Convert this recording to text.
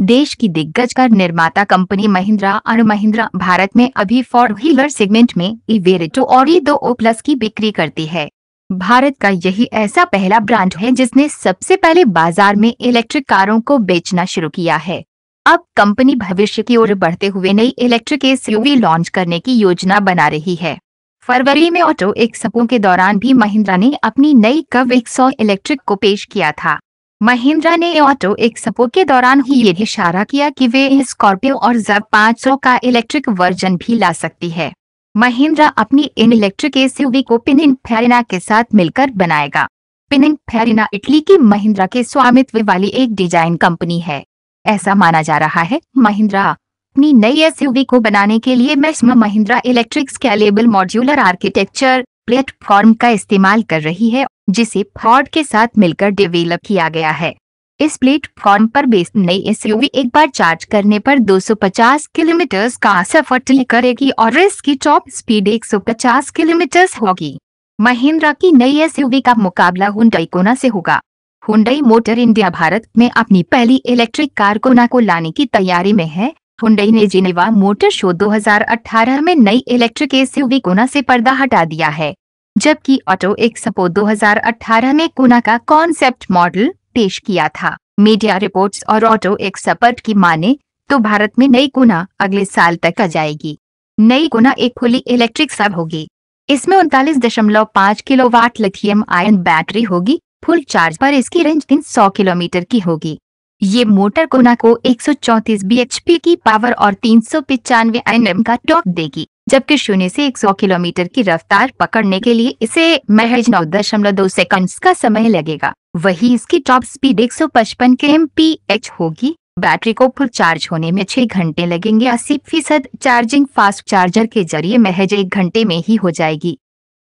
देश की दिग्गज कार निर्माता कंपनी महिंद्रा और महिंद्रा भारत में अभी फोर व्हीलर सेगमेंट में इवेरेटो और ई दो ओ प्लस की बिक्री करती है भारत का यही ऐसा पहला ब्रांड है जिसने सबसे पहले बाजार में इलेक्ट्रिक कारों को बेचना शुरू किया है अब कंपनी भविष्य की ओर बढ़ते हुए नई इलेक्ट्रिक एस लॉन्च करने की योजना बना रही है फरवरी में ऑटो एक्सपो के दौरान भी महिंद्रा ने अपनी नई कव एक इलेक्ट्रिक को पेश किया था महिंद्रा ने ऑटो एक्सपो के दौरान ही यह इशारा किया कि वे स्कॉर्पियो और जब 500 का इलेक्ट्रिक वर्जन भी ला सकती है महिंद्रा अपनी इन इलेक्ट्रिक एसयूवी को पिनिन फेरिना के साथ मिलकर बनाएगा पिनिन फेरिना इटली की महिंद्रा के स्वामित्व वाली एक डिजाइन कंपनी है ऐसा माना जा रहा है महिंद्रा अपनी नई एसयूवी को बनाने के लिए MESMA Mahindra electric scalable modular architecture platform का इस्तेमाल कर रही है जिसे फॉर्ड के साथ मिलकर डेवलप किया गया है इस प्लेटफॉर्म पर बेस्ड नई एस एक बार चार्ज करने पर 250 किलोमीटर का सफर तय करेगी और इसकी टॉप स्पीड 150 किलोमीटर होगी महिंद्रा की नई एस का मुकाबला हुई कोना से होगा हुडई मोटर इंडिया भारत में अपनी पहली इलेक्ट्रिक कार कोना को लाने की तैयारी में है हुंडई ने जिनेवा मोटर शो 2018 में नई इलेक्ट्रिक एसयूवी कोना से पर्दा हटा दिया है जबकि ऑटो एक्सपो 2018 में कोना का कॉन्सेप्ट मॉडल पेश किया था मीडिया रिपोर्ट्स और ऑटो एक्सपर्ट की माने तो भारत में नई कोना अगले साल तक आ जाएगी नई कोना एक फुली इलेक्ट्रिक सब होगी इसमें उनतालीस दशमलव पाँच kilowatt lithium ion battery होगी फुल चार्ज पर इसकी रेंज सौ किलोमीटर की होगी ये मोटर कोना को 134 bhp की पावर और तीन सौ पिचानवे का टॉक देगी जबकि शून्य से 100 किलोमीटर की रफ्तार पकड़ने के लिए इसे महज नौ दशमलव दो सेकंड का समय लगेगा वही इसकी टॉप स्पीड 155 के एम होगी बैटरी को फुल चार्ज होने में छह घंटे लगेंगे अस्सी फीसद चार्जिंग फास्ट चार्जर के जरिए महज एक घंटे में ही हो जाएगी